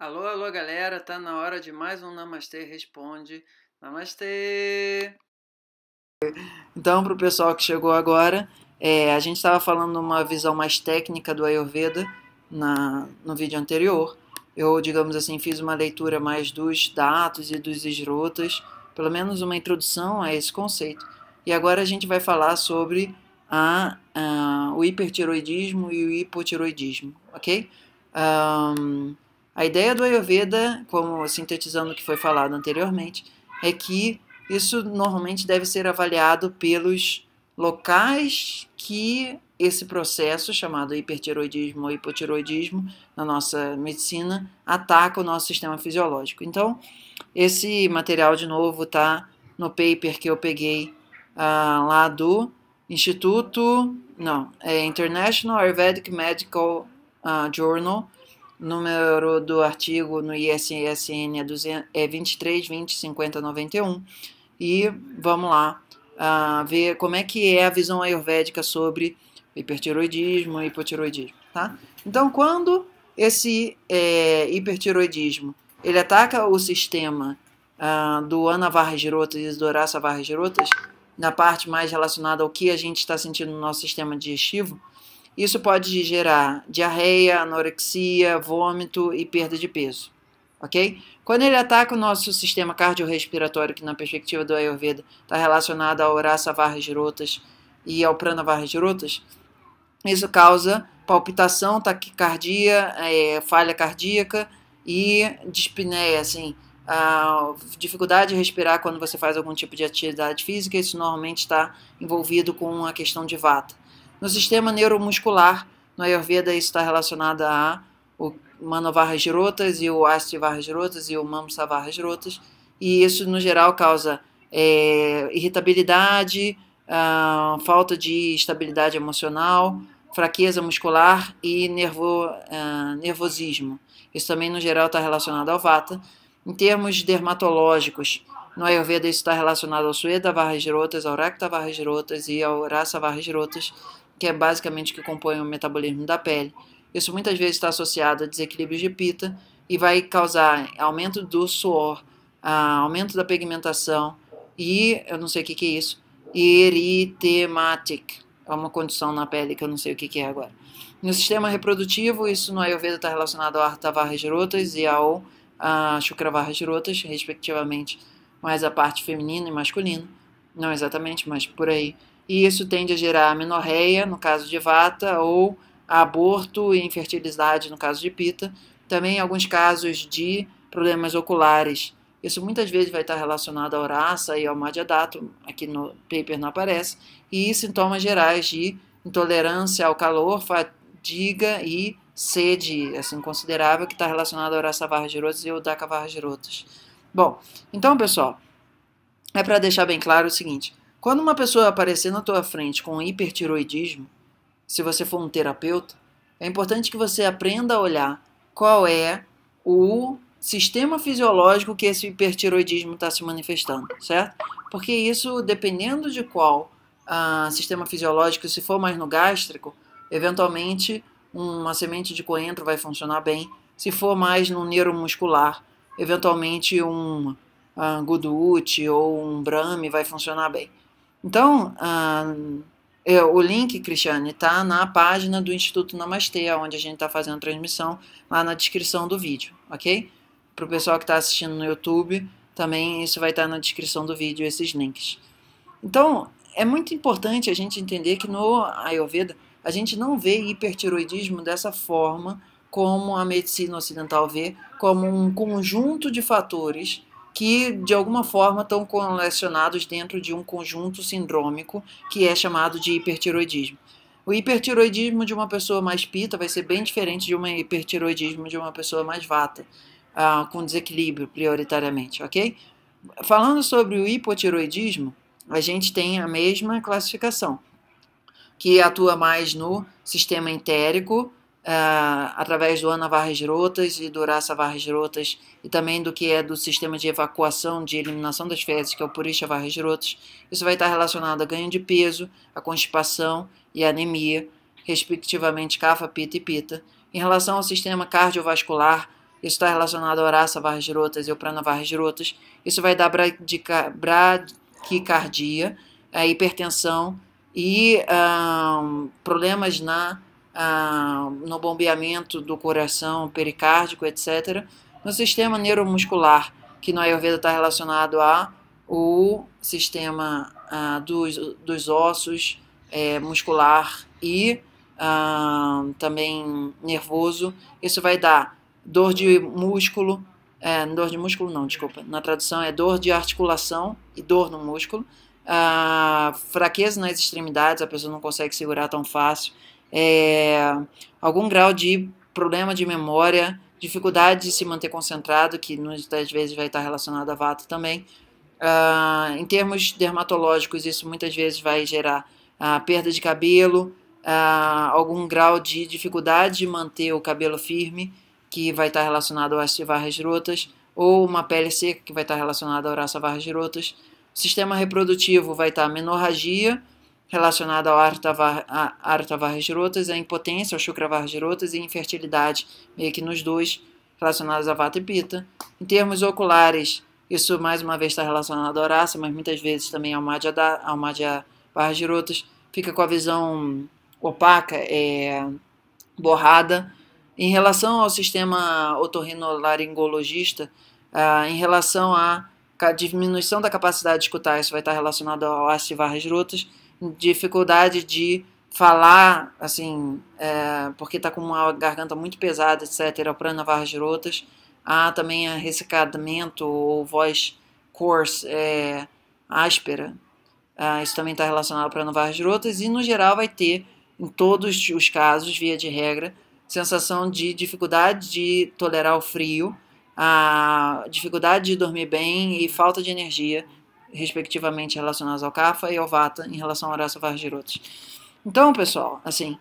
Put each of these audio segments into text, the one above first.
Alô, alô, galera, tá na hora de mais um Namastê Responde. Namastê! Então, para o pessoal que chegou agora, é, a gente estava falando uma visão mais técnica do Ayurveda na, no vídeo anterior. Eu, digamos assim, fiz uma leitura mais dos datos e dos esrotas, pelo menos uma introdução a esse conceito. E agora a gente vai falar sobre a, a, o hipertiroidismo e o hipotiroidismo, ok? Um, a ideia do Ayurveda, como sintetizando o que foi falado anteriormente, é que isso normalmente deve ser avaliado pelos locais que esse processo chamado hipertiroidismo ou hipotiroidismo na nossa medicina ataca o nosso sistema fisiológico. Então, esse material de novo está no paper que eu peguei ah, lá do Instituto, não, é International Ayurvedic Medical ah, Journal, número do artigo no ISSN é, 200, é e vamos lá uh, ver como é que é a visão ayurvédica sobre hipertiroidismo e hipotiroidismo, tá? Então, quando esse é, hipertiroidismo ele ataca o sistema uh, do Ana Girotas e do Horácio Vargas Girotas, na parte mais relacionada ao que a gente está sentindo no nosso sistema digestivo, isso pode gerar diarreia, anorexia, vômito e perda de peso. Ok? Quando ele ataca o nosso sistema cardiorrespiratório, que na perspectiva do Ayurveda está relacionado ao Urasa Vargas e ao Prana Girotas, isso causa palpitação, taquicardia, é, falha cardíaca e dispneia, assim, dificuldade de respirar quando você faz algum tipo de atividade física. Isso normalmente está envolvido com a questão de vata. No sistema neuromuscular, no Ayurveda isso está relacionado a o Manovarras-Girotas e o Asti-Varras-Girotas e o Mamsa-Varras-Girotas, e isso no geral causa é, irritabilidade, ah, falta de estabilidade emocional, fraqueza muscular e nervo, ah, nervosismo. Isso também no geral está relacionado ao Vata. Em termos dermatológicos, no Ayurveda isso está relacionado ao sueda Varras Girotas, ao Rakta Varras Girotas e ao Rasa Varras Girotas que é basicamente o que compõe o metabolismo da pele. Isso muitas vezes está associado a desequilíbrios de pita e vai causar aumento do suor, ah, aumento da pigmentação e, eu não sei o que, que é isso, eritematic. É uma condição na pele que eu não sei o que, que é agora. No sistema reprodutivo, isso no Ayurveda está relacionado ao Artavarra Girotas e ao ah, a Girotas, respectivamente, mas a parte feminina e masculina, não exatamente, mas por aí e isso tende a gerar amenorreia, no caso de vata, ou aborto e infertilidade, no caso de pita. Também alguns casos de problemas oculares. Isso muitas vezes vai estar relacionado à oraça e ao madiadato, aqui no paper não aparece, e sintomas gerais de intolerância ao calor, fadiga e sede, assim, considerável, que está relacionado à oraça girotas e o varra girotas. Bom, então, pessoal, é para deixar bem claro o seguinte, quando uma pessoa aparecer na tua frente com hipertiroidismo, se você for um terapeuta, é importante que você aprenda a olhar qual é o sistema fisiológico que esse hipertiroidismo está se manifestando, certo? Porque isso, dependendo de qual ah, sistema fisiológico, se for mais no gástrico, eventualmente uma semente de coentro vai funcionar bem. Se for mais no neuromuscular, eventualmente um, um ah, Guduchi ou um Brame vai funcionar bem. Então, eu, ah, é, o link, Cristiane, está na página do Instituto Namastê, onde a gente está fazendo a transmissão, lá na descrição do vídeo, ok? Para o pessoal que está assistindo no YouTube, também isso vai estar tá na descrição do vídeo, esses links. Então, é muito importante a gente entender que no Ayurveda, a gente não vê hipertiroidismo dessa forma como a medicina ocidental vê, como um conjunto de fatores que de alguma forma estão colecionados dentro de um conjunto sindrômico que é chamado de hipertiroidismo. O hipertiroidismo de uma pessoa mais pita vai ser bem diferente de um hipertiroidismo de uma pessoa mais vata, uh, com desequilíbrio prioritariamente, ok? Falando sobre o hipotiroidismo, a gente tem a mesma classificação, que atua mais no sistema entérico, Uh, através do Ana Vargas Rotas e do Horácio Vargas Rotas, e também do que é do sistema de evacuação, de eliminação das fezes, que é o Purista Vargas Rotas, isso vai estar relacionado a ganho de peso, a constipação e a anemia, respectivamente CAFA, PITA e PITA. Em relação ao sistema cardiovascular, isso está relacionado ao Horácio Vargas Rotas e o Prana Vargas Rotas, isso vai dar bradicardia, a hipertensão e um, problemas na ah, no bombeamento do coração, pericárdico, etc., no sistema neuromuscular, que no Ayurveda está relacionado a o sistema ah, dos, dos ossos, é, muscular e ah, também nervoso. Isso vai dar dor de músculo, é, dor de músculo não, desculpa, na tradução é dor de articulação e dor no músculo, ah, fraqueza nas extremidades, a pessoa não consegue segurar tão fácil, é, algum grau de problema de memória, dificuldade de se manter concentrado, que muitas vezes vai estar relacionado a vata também. Ah, em termos dermatológicos, isso muitas vezes vai gerar ah, perda de cabelo, ah, algum grau de dificuldade de manter o cabelo firme, que vai estar relacionado às varras rotas, ou uma pele seca, que vai estar relacionada à raça varras rotas. sistema reprodutivo vai estar menorragia, relacionada ao Arta Vargirotas, a impotência, ao Shukra Vargirotas e infertilidade, meio que nos dois, relacionados a Vata e Pita. Em termos oculares, isso mais uma vez está relacionado à raça, mas muitas vezes também ao Madhya, ao Madhya Vargirotas, fica com a visão opaca, é, borrada. Em relação ao sistema otorrinolaringologista, ah, em relação à diminuição da capacidade de escutar, isso vai estar relacionado ao ácido Vargirotas, dificuldade de falar, assim, é, porque está com uma garganta muito pesada, etc., para Navarra Girotas. Há também a ressecamento ou voz coarse, é, áspera. Ah, isso também está relacionado para Navarra Girotas. E, no geral, vai ter, em todos os casos, via de regra, sensação de dificuldade de tolerar o frio, a ah, dificuldade de dormir bem e falta de energia respectivamente relacionadas ao Cafa e ao Vata em relação ao Horácio Vargirotos. Então, pessoal, assim,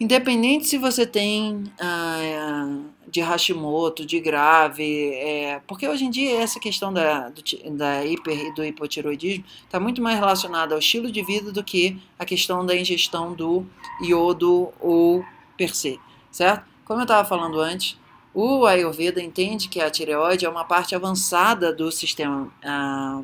independente se você tem ah, de Hashimoto, de grave, é, porque hoje em dia essa questão da, do, da hiper e do hipotiroidismo está muito mais relacionada ao estilo de vida do que a questão da ingestão do iodo ou per se, certo? Como eu estava falando antes, o Ayurveda entende que a tireoide é uma parte avançada do sistema ah,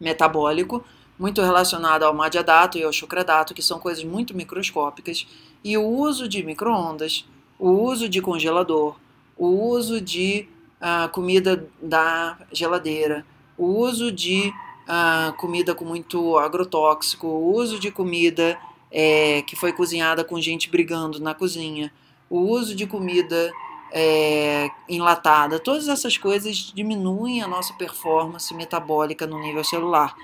metabólico, muito relacionado ao madiadato e ao chucradato, que são coisas muito microscópicas, e o uso de microondas, o uso de congelador, o uso de uh, comida da geladeira, o uso de uh, comida com muito agrotóxico, o uso de comida é, que foi cozinhada com gente brigando na cozinha, o uso de comida é, enlatada, todas essas coisas diminuem a nossa performance metabólica no nível celular.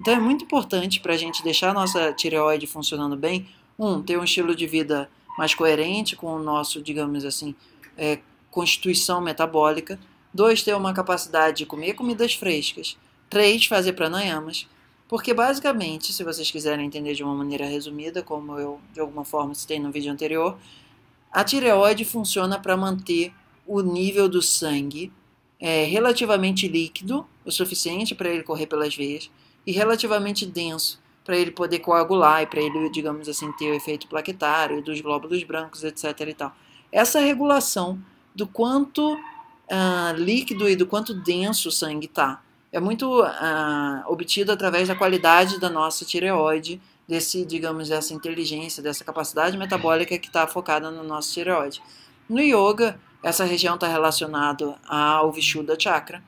Então é muito importante para a gente deixar a nossa tireoide funcionando bem, um, ter um estilo de vida mais coerente com o nosso, digamos assim, é, constituição metabólica, dois, ter uma capacidade de comer comidas frescas, três, fazer pranayamas, porque basicamente, se vocês quiserem entender de uma maneira resumida, como eu de alguma forma citei no vídeo anterior, a tireoide funciona para manter o nível do sangue é, relativamente líquido, o suficiente para ele correr pelas veias, e relativamente denso, para ele poder coagular e para ele, digamos assim, ter o efeito plaquetário dos glóbulos brancos, etc. E tal. Essa regulação do quanto ah, líquido e do quanto denso o sangue está é muito ah, obtido através da qualidade da nossa tireoide desse, digamos, dessa inteligência, dessa capacidade metabólica que está focada no nosso tireoide. No yoga, essa região está relacionada ao Vishuddha Chakra.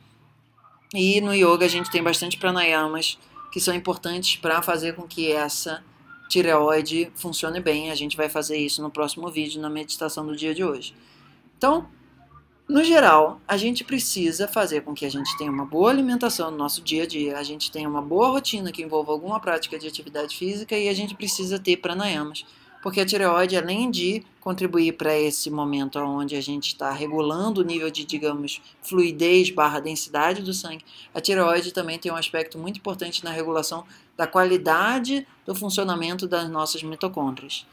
E no yoga a gente tem bastante pranayamas que são importantes para fazer com que essa tireoide funcione bem. A gente vai fazer isso no próximo vídeo, na meditação do dia de hoje. Então, no geral, a gente precisa fazer com que a gente tenha uma boa alimentação no nosso dia a dia, a gente tenha uma boa rotina que envolva alguma prática de atividade física e a gente precisa ter pranayamas, porque a tireoide, além de contribuir para esse momento onde a gente está regulando o nível de, digamos, fluidez barra densidade do sangue, a tireoide também tem um aspecto muito importante na regulação da qualidade do funcionamento das nossas mitocôndrias.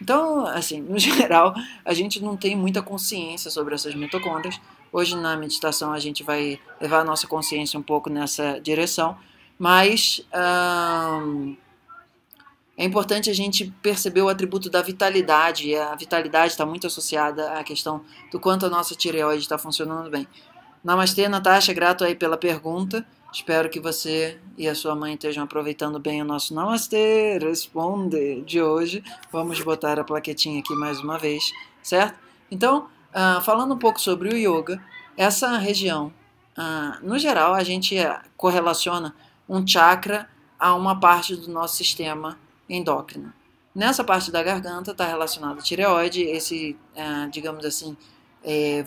Então, assim, no geral, a gente não tem muita consciência sobre essas mitocôndrias. Hoje na meditação a gente vai levar a nossa consciência um pouco nessa direção, mas hum, é importante a gente perceber o atributo da vitalidade. E a vitalidade está muito associada à questão do quanto a nossa tireoide está funcionando bem. Namastê, Natasha, grato aí pela pergunta. Espero que você e a sua mãe estejam aproveitando bem o nosso Namastê Responde de hoje. Vamos botar a plaquetinha aqui mais uma vez, certo? Então, uh, falando um pouco sobre o yoga, essa região, uh, no geral, a gente eh, correlaciona um chakra a uma parte do nosso sistema endócrino. Nessa parte da garganta está relacionado a tireoide, esse, uh, digamos assim, é,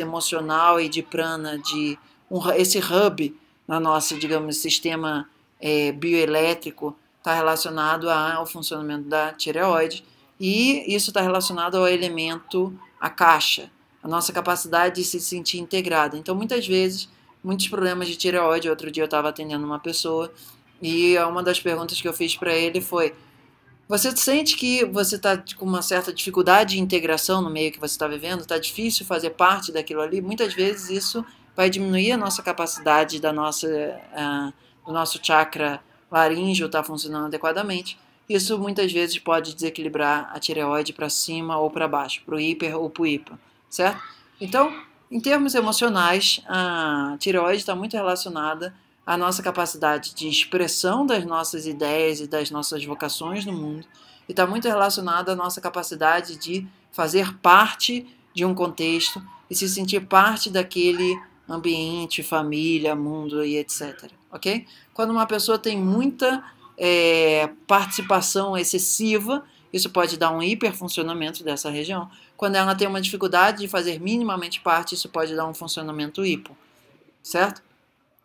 emocional e de prana, de um, esse hub no nosso, digamos, sistema é, bioelétrico está relacionado ao funcionamento da tireoide e isso está relacionado ao elemento, a caixa, a nossa capacidade de se sentir integrada. Então, muitas vezes, muitos problemas de tireoide. Outro dia eu estava atendendo uma pessoa e uma das perguntas que eu fiz para ele foi: você sente que você está com uma certa dificuldade de integração no meio que você está vivendo? Está difícil fazer parte daquilo ali? Muitas vezes isso vai diminuir a nossa capacidade da nossa, uh, do nosso chakra laríngeo estar tá funcionando adequadamente. Isso muitas vezes pode desequilibrar a tireoide para cima ou para baixo, para o hiper ou para o hipo, certo? Então, em termos emocionais, a tireoide está muito relacionada à nossa capacidade de expressão das nossas ideias e das nossas vocações no mundo, e está muito relacionada à nossa capacidade de fazer parte de um contexto e se sentir parte daquele ambiente, família, mundo e etc. Ok? Quando uma pessoa tem muita é, participação excessiva, isso pode dar um hiperfuncionamento dessa região. Quando ela tem uma dificuldade de fazer minimamente parte, isso pode dar um funcionamento hipo, certo?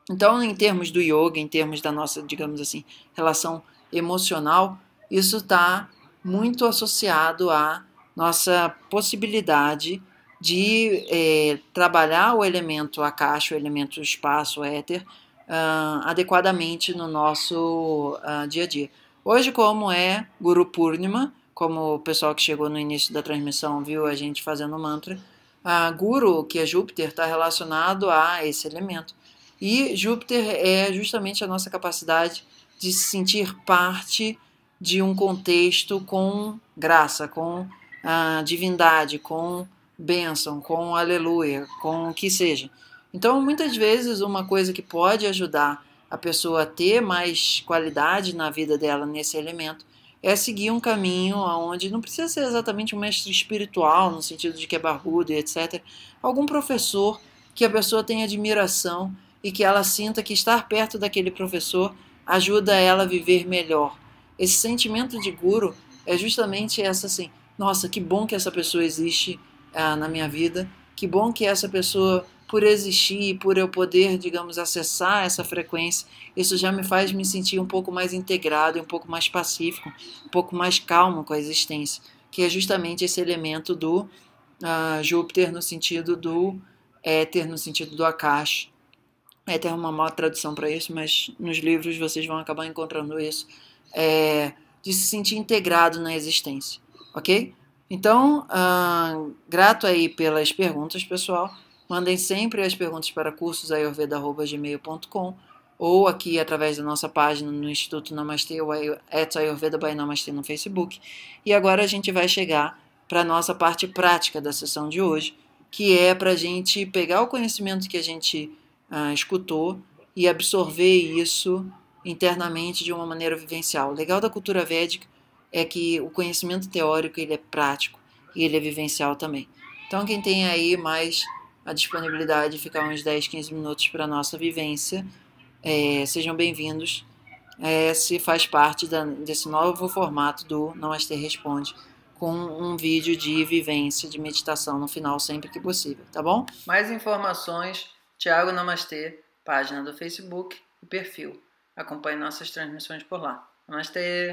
Então, em termos do yoga, em termos da nossa, digamos assim, relação emocional, isso está muito associado à nossa possibilidade de é, trabalhar o elemento a caixa, o elemento espaço, o éter, uh, adequadamente no nosso uh, dia a dia. Hoje, como é Guru Purnima, como o pessoal que chegou no início da transmissão viu a gente fazendo mantra, a Guru, que é Júpiter, está relacionado a esse elemento. E Júpiter é justamente a nossa capacidade de se sentir parte de um contexto com graça, com a ah, divindade, com bênção, com aleluia, com o que seja. Então, muitas vezes, uma coisa que pode ajudar a pessoa a ter mais qualidade na vida dela nesse elemento é seguir um caminho onde não precisa ser exatamente um mestre espiritual, no sentido de que é barbudo e etc. Algum professor que a pessoa tenha admiração e que ela sinta que estar perto daquele professor ajuda ela a viver melhor. Esse sentimento de guru é justamente essa assim, nossa, que bom que essa pessoa existe ah, na minha vida. Que bom que essa pessoa, por existir, por eu poder, digamos, acessar essa frequência, isso já me faz me sentir um pouco mais integrado, um pouco mais pacífico, um pouco mais calmo com a existência, que é justamente esse elemento do ah, Júpiter no sentido do éter, no sentido do Akash. é ter uma má tradução para isso, mas nos livros vocês vão acabar encontrando isso. É, de se sentir integrado na existência, ok? Então, ah, grato aí pelas perguntas, pessoal. Mandem sempre as perguntas para cursosayurveda.gmail.com ou aqui através da nossa página no Instituto Namastê ou Ayurveda by Namastê no Facebook. E agora a gente vai chegar para a nossa parte prática da sessão de hoje, que é para a gente pegar o conhecimento que a gente ah, escutou e absorver isso internamente de uma maneira vivencial. O legal da cultura védica é que o conhecimento teórico ele é prático e ele é vivencial também. Então quem tem aí mais a disponibilidade de ficar uns 10, 15 minutos para a nossa vivência, é, sejam bem-vindos. É, se faz parte da, desse novo formato do Namaste Responde, com um vídeo de vivência, de meditação no final, sempre que possível, tá bom? Mais informações, Tiago Namastê, página do Facebook e perfil. Acompanhe nossas transmissões por lá. Namastê!